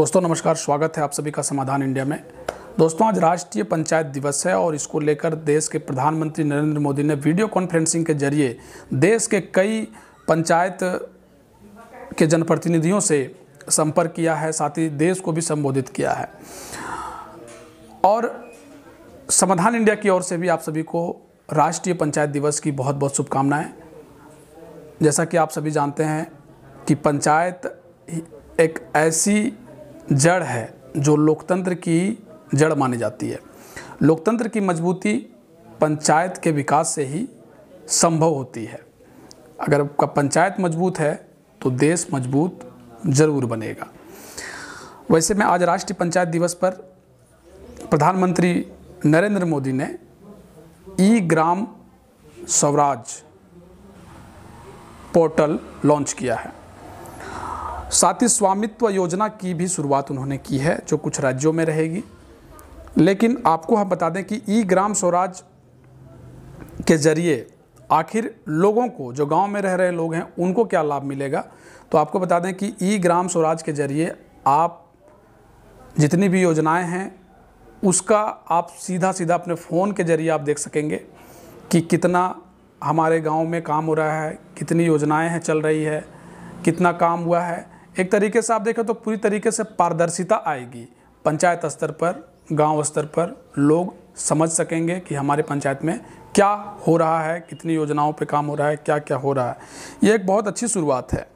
दोस्तों नमस्कार स्वागत है आप सभी का समाधान इंडिया में दोस्तों आज राष्ट्रीय पंचायत दिवस है और इसको लेकर देश के प्रधानमंत्री नरेंद्र मोदी ने वीडियो कॉन्फ्रेंसिंग के जरिए देश के कई पंचायत के जनप्रतिनिधियों से संपर्क किया है साथ ही देश को भी संबोधित किया है और समाधान इंडिया की ओर से भी आप सभी को राष्ट्रीय पंचायत दिवस की बहुत बहुत शुभकामनाएँ जैसा कि आप सभी जानते हैं कि पंचायत एक ऐसी जड़ है जो लोकतंत्र की जड़ मानी जाती है लोकतंत्र की मजबूती पंचायत के विकास से ही संभव होती है अगर आपका पंचायत मजबूत है तो देश मजबूत ज़रूर बनेगा वैसे मैं आज राष्ट्रीय पंचायत दिवस पर प्रधानमंत्री नरेंद्र मोदी ने E Gram Swaraj portal launch किया है साथ ही स्वामित्व योजना की भी शुरुआत उन्होंने की है जो कुछ राज्यों में रहेगी लेकिन आपको हम बता दें कि ई ग्राम स्वराज के जरिए आखिर लोगों को जो गांव में रह रहे लोग हैं उनको क्या लाभ मिलेगा तो आपको बता दें कि ई ग्राम स्वराज के जरिए आप जितनी भी योजनाएं हैं उसका आप सीधा सीधा अपने फ़ोन के जरिए आप देख सकेंगे कि कितना हमारे गांव में काम हो रहा है कितनी योजनाएं हैं चल रही है कितना काम हुआ है एक तरीके से आप देखें तो पूरी तरीके से पारदर्शिता आएगी पंचायत स्तर पर गांव स्तर पर लोग समझ सकेंगे कि हमारे पंचायत में क्या हो रहा है कितनी योजनाओं पर काम हो रहा है क्या क्या हो रहा है ये एक बहुत अच्छी शुरुआत है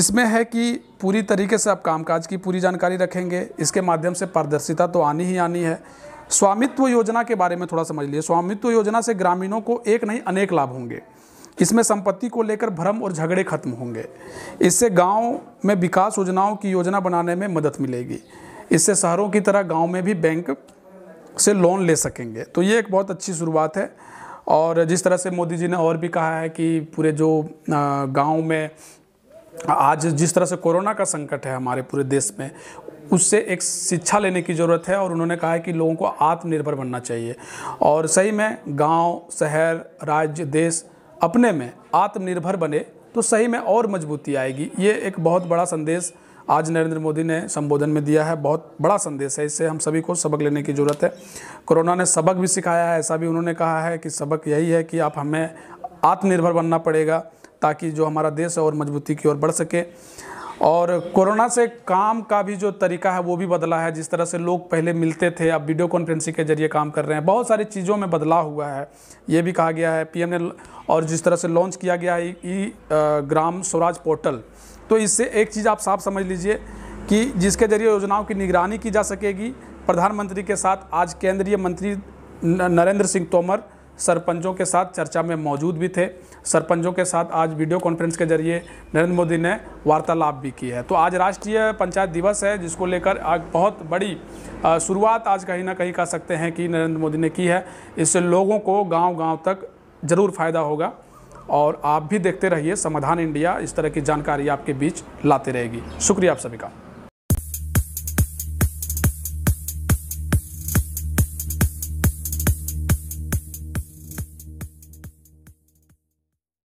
इसमें है कि पूरी तरीके से आप कामकाज की पूरी जानकारी रखेंगे इसके माध्यम से पारदर्शिता तो आनी ही आनी है स्वामित्व योजना के बारे में थोड़ा समझ लिए स्वामित्व योजना से ग्रामीणों को एक नहीं अनेक लाभ होंगे इसमें संपत्ति को लेकर भ्रम और झगड़े खत्म होंगे इससे गांव में विकास योजनाओं की योजना बनाने में मदद मिलेगी इससे शहरों की तरह गांव में भी बैंक से लोन ले सकेंगे तो ये एक बहुत अच्छी शुरुआत है और जिस तरह से मोदी जी ने और भी कहा है कि पूरे जो गांव में आज जिस तरह से कोरोना का संकट है हमारे पूरे देश में उससे एक शिक्षा लेने की ज़रूरत है और उन्होंने कहा है कि लोगों को आत्मनिर्भर बनना चाहिए और सही में गांव शहर राज्य देश अपने में आत्मनिर्भर बने तो सही में और मजबूती आएगी ये एक बहुत बड़ा संदेश आज नरेंद्र मोदी ने संबोधन में दिया है बहुत बड़ा संदेश है इससे हम सभी को सबक लेने की ज़रूरत है कोरोना ने सबक भी सिखाया है ऐसा भी उन्होंने कहा है कि सबक यही है कि आप हमें आत्मनिर्भर बनना पड़ेगा ताकि जो हमारा देश है और मजबूती की ओर बढ़ सके और कोरोना से काम का भी जो तरीका है वो भी बदला है जिस तरह से लोग पहले मिलते थे अब वीडियो कॉन्फ्रेंसिंग के जरिए काम कर रहे हैं बहुत सारी चीज़ों में बदलाव हुआ है ये भी कहा गया है पीएम ने और जिस तरह से लॉन्च किया गया है ई ग्राम स्वराज पोर्टल तो इससे एक चीज़ आप साफ समझ लीजिए कि जिसके जरिए योजनाओं की निगरानी की जा सकेगी प्रधानमंत्री के साथ आज केंद्रीय मंत्री नरेंद्र सिंह तोमर सरपंचों के साथ चर्चा में मौजूद भी थे सरपंचों के साथ आज वीडियो कॉन्फ्रेंस के जरिए नरेंद्र मोदी ने वार्तालाप भी की है तो आज राष्ट्रीय पंचायत दिवस है जिसको लेकर आज बहुत बड़ी शुरुआत आज कहीं ना कहीं कह सकते हैं कि नरेंद्र मोदी ने की है इससे लोगों को गाँव गाँव तक ज़रूर फ़ायदा होगा और आप भी देखते रहिए समाधान इंडिया इस तरह की जानकारी आपके बीच लाते रहेगी शुक्रिया आप सभी का